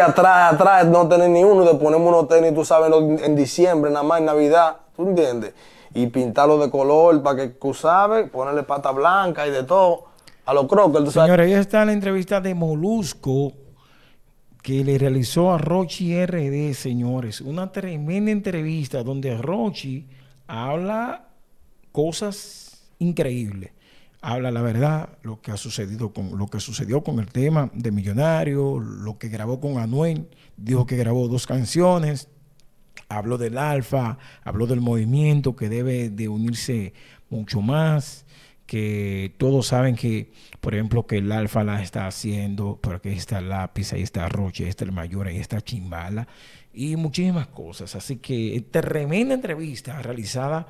atrás, atrás, no tener ni uno, te ponemos unos tenis, tú sabes, en diciembre, nada más en Navidad, ¿tú entiendes? Y pintarlo de color para que tú sabes, ponerle pata blanca y de todo a los crocs tú sabes. Señores, ahí está la entrevista de Molusco que le realizó a Rochi RD, señores. Una tremenda entrevista donde Rochi habla cosas increíbles habla la verdad, lo que ha sucedido con lo que sucedió con el tema de Millonario, lo que grabó con Anuel, dijo que grabó dos canciones, habló del alfa, habló del movimiento que debe de unirse mucho más, que todos saben que, por ejemplo, que el alfa la está haciendo, porque ahí está lápiz, ahí está Roche, ahí está el mayor, ahí está Chimbala, y muchísimas cosas. Así que eh, tremenda entrevista realizada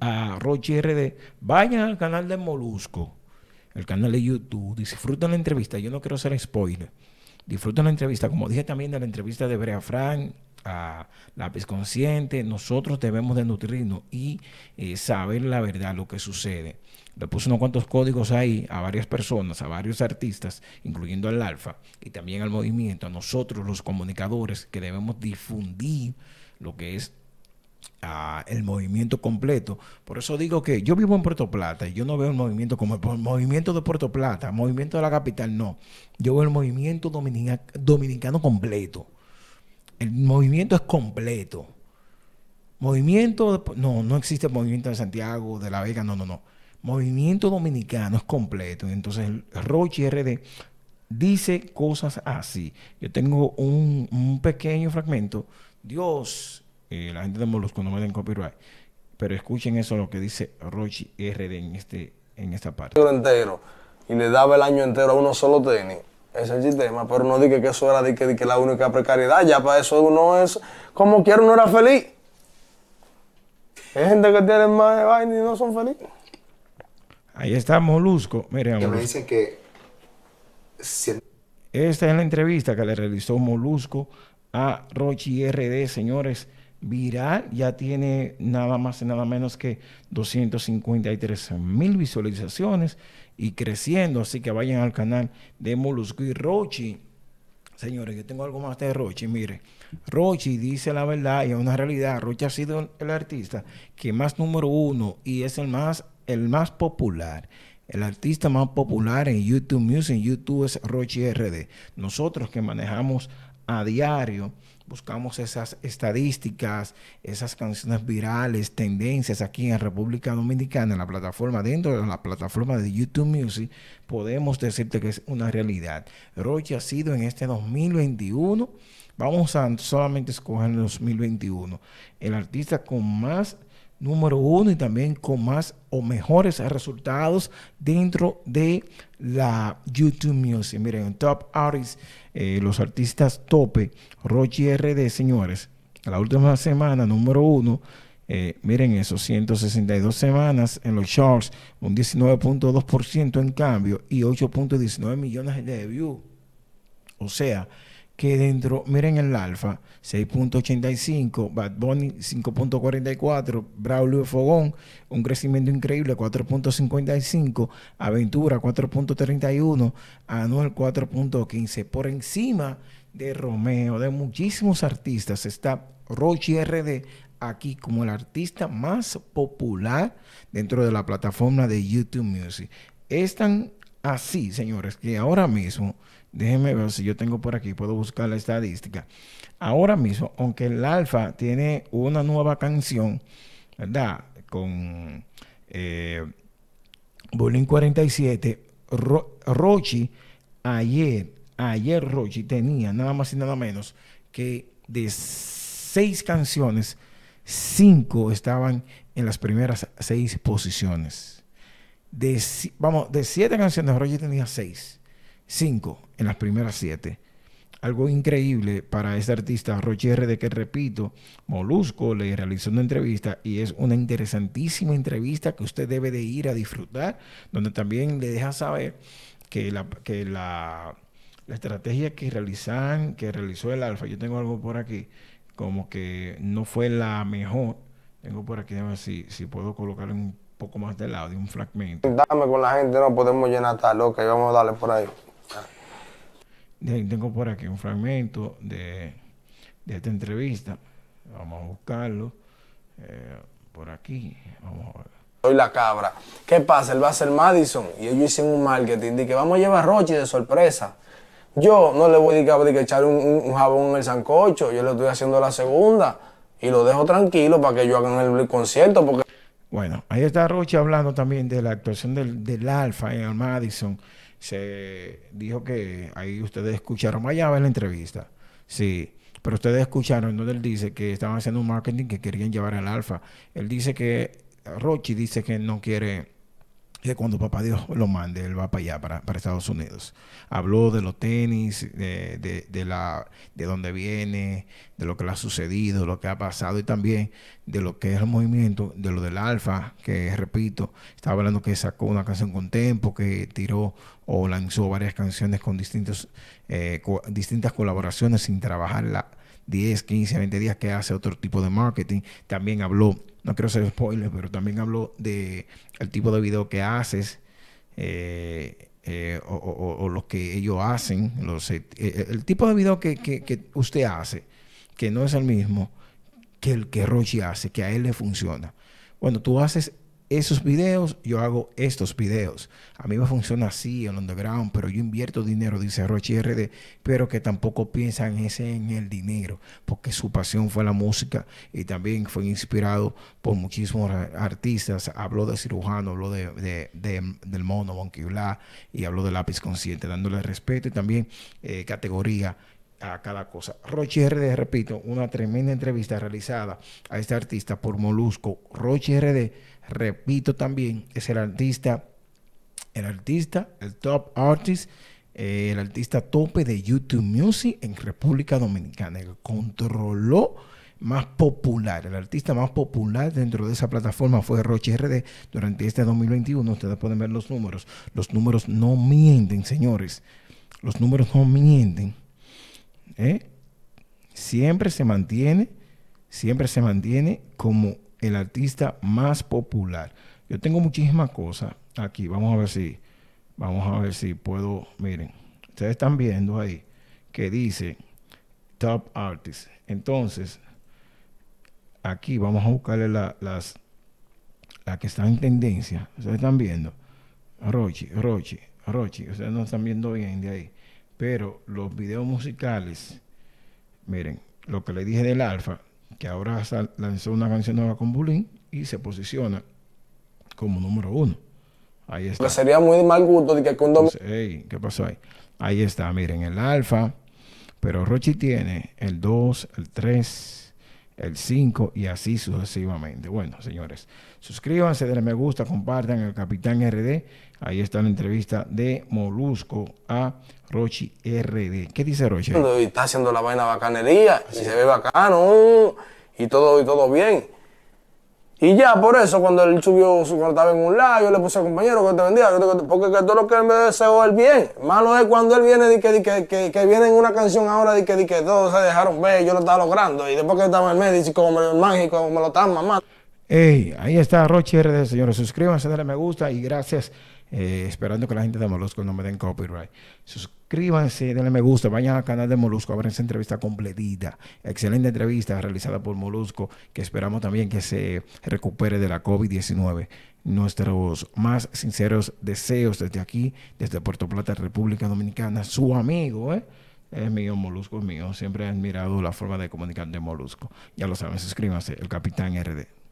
a roger RD. Vayan al canal de Molusco, el canal de YouTube, disfruten la entrevista. Yo no quiero hacer spoiler. Disfruten la entrevista, como dije también de la entrevista de Brea Frank, a lápiz consciente, nosotros debemos de nutrirnos y eh, saber la verdad, lo que sucede. Le puse unos cuantos códigos ahí a varias personas, a varios artistas, incluyendo al Alfa y también al movimiento, a nosotros los comunicadores que debemos difundir lo que es ah, el movimiento completo. Por eso digo que yo vivo en Puerto Plata y yo no veo el movimiento como el movimiento de Puerto Plata, movimiento de la capital, no. Yo veo el movimiento dominicano completo. El movimiento es completo. Movimiento, no, no existe movimiento de Santiago, de La Vega, no, no, no. Movimiento dominicano es completo. Entonces, Roche RD dice cosas así. Yo tengo un, pequeño fragmento. Dios, eh, la gente de Molusco no me den copyright, pero escuchen eso lo que dice Rochi RD en, este, en esta parte. Entero, y le daba el año entero a uno solo tenis ese es el sistema, pero no dije que eso era que, la única precariedad, ya para eso uno es como quiera, uno era feliz. Hay gente que tiene más de vaina y no son felices. Ahí está Molusco. Mire, que me dicen que. Esta es la entrevista que le realizó Molusco a Rochi RD, señores. Viral ya tiene nada más y nada menos que 253 mil visualizaciones y creciendo. Así que vayan al canal de Molusco y Rochi. Señores, yo tengo algo más de Rochi. Mire, Rochi dice la verdad y es una realidad. Rochi ha sido el artista que más número uno y es el más, el más popular. El artista más popular en YouTube Music, en YouTube es Rochi RD. Nosotros que manejamos a diario buscamos esas estadísticas, esas canciones virales, tendencias aquí en República Dominicana, en la plataforma, dentro de la plataforma de YouTube Music, podemos decirte que es una realidad. Roche ha sido en este 2021, vamos a solamente escoger el 2021, el artista con más número uno y también con más o mejores resultados dentro de la YouTube Music. Miren, Top Artists, eh, los artistas tope, Rochi RD, señores, la última semana, número uno. Eh, miren eso, 162 semanas en los charts, un 19.2% en cambio y 8.19 millones de views. O sea, que dentro, miren el alfa, 6.85, Bad Bunny 5.44, Braulio Fogón, un crecimiento increíble, 4.55, Aventura 4.31, Anuel 4.15, por encima de Romeo, de muchísimos artistas, está Rochi RD aquí como el artista más popular dentro de la plataforma de YouTube Music. están así, señores, que ahora mismo, déjenme ver si yo tengo por aquí, puedo buscar la estadística. Ahora mismo, aunque el Alfa tiene una nueva canción, ¿verdad? Con eh, Bolín 47, Rochi, ayer, ayer Rochi tenía nada más y nada menos que de seis canciones, cinco estaban en las primeras seis posiciones de, vamos, de siete canciones, Roger tenía seis, cinco en las primeras siete. Algo increíble para este artista Roger, de que repito, Molusco le realizó una entrevista y es una interesantísima entrevista que usted debe de ir a disfrutar, donde también le deja saber que la, que la, estrategia que realizan, que realizó el Alfa, yo tengo algo por aquí, como que no fue la mejor. Tengo por aquí, a ver si, puedo colocar un poco más de lado, de un fragmento. Dame con la gente, no podemos llenar tal loca y vamos a darle por ahí. Tengo por aquí un fragmento de, esta entrevista. Vamos a buscarlo eh, por aquí. Vamos Soy la cabra. ¿Qué pasa? Él va a ser Madison y ellos hicieron un marketing de que vamos a llevar a de sorpresa. Yo no le voy a decir que echar un, un, jabón en el sancocho, yo le estoy haciendo la segunda y lo dejo tranquilo para que yo haga el concierto porque... Bueno, ahí está Roche hablando también de la actuación del, Alfa en el Madison. Se dijo que ahí ustedes escucharon, vaya a la entrevista. Sí, pero ustedes escucharon donde él dice que estaban haciendo un marketing que querían llevar al Alfa. Él dice que, Rochi dice que no quiere que cuando papá Dios lo mande, él va para allá, para, para Estados Unidos. Habló de los tenis, de, la, de dónde viene, de lo que le ha sucedido, lo que ha pasado y también de lo que es el movimiento, de lo del alfa, que repito, estaba hablando que sacó una canción con tempo, que tiró o lanzó varias canciones con distintos, eh, distintas colaboraciones sin trabajarla 10, 15, 20 días, que hace otro tipo de marketing. También habló no quiero ser spoiler, pero también hablo de el tipo de video que haces eh, eh, o, lo que ellos hacen, eh, el tipo de video que, usted hace, que no es el mismo que el que Rochi hace, que a él le funciona. Cuando tú haces esos videos, yo hago estos videos. A mí me funciona así en underground, pero yo invierto dinero, dice Rochi RD, pero que tampoco piensan ese en el dinero su pasión fue la música y también fue inspirado por muchísimos artistas. Habló de cirujano, habló de, del mono, Monkey y habló de lápiz consciente, dándole respeto y también eh, categoría a cada cosa. Roche RD, repito, una tremenda entrevista realizada a este artista por Molusco. Roche RD, repito también, es el artista, el artista, el top artist eh, el artista tope de YouTube Music en República Dominicana. El controló más popular, el artista más popular dentro de esa plataforma fue Roche RD durante este 2021. Ustedes pueden ver los números. Los números no mienten, señores. Los números no mienten. ¿eh? Siempre se mantiene, siempre se mantiene como el artista más popular. Yo tengo muchísimas cosas aquí. Vamos a ver si, Vamos a ver si puedo, miren, ustedes están viendo ahí que dice Top Artist. Entonces, aquí vamos a buscarle las que están en tendencia. Ustedes están viendo. Rochi, Rochi, Rochi. Ustedes no están viendo bien de ahí. Pero los videos musicales, miren, lo que le dije del Alfa, que ahora lanzó una canción nueva con Bulín y se posiciona como número uno. Ahí está. sería muy mal gusto de que un ¿Qué pasó ahí? Ahí está, miren, el alfa. Pero Rochi tiene el 2, el 3, el 5 y así sucesivamente. Bueno, señores, suscríbanse, denle me gusta, compartan el Capitán RD. Ahí está la entrevista de Molusco a Rochi RD. ¿Qué dice Rochi? Está haciendo la vaina bacanería y se ve bacano y todo, y todo bien. Y ya por eso, cuando él subió su estaba en un lado yo le puse a compañero que te vendía, porque todo lo que él me deseó el bien. Malo es cuando él viene, que, viene en una canción ahora, de que, que todos se dejaron ver, yo lo estaba logrando. Y después que estaba en el medio, como el mágico, me lo estaban mamando. Ey, ahí está Rochi RD, señores. Suscríbanse, denle me gusta y gracias eh, esperando que la gente de Molusco no me den copyright. Suscríbanse, denle me gusta, vayan al canal de Molusco a ver esa entrevista completita. Excelente entrevista realizada por Molusco, que esperamos también que se recupere de la COVID-19. Nuestros más sinceros deseos desde aquí, desde Puerto Plata, República Dominicana, su amigo, ¿eh? Es mío, Molusco es mío. Siempre he admirado la forma de comunicar de Molusco. Ya lo saben, suscríbanse, el Capitán RD.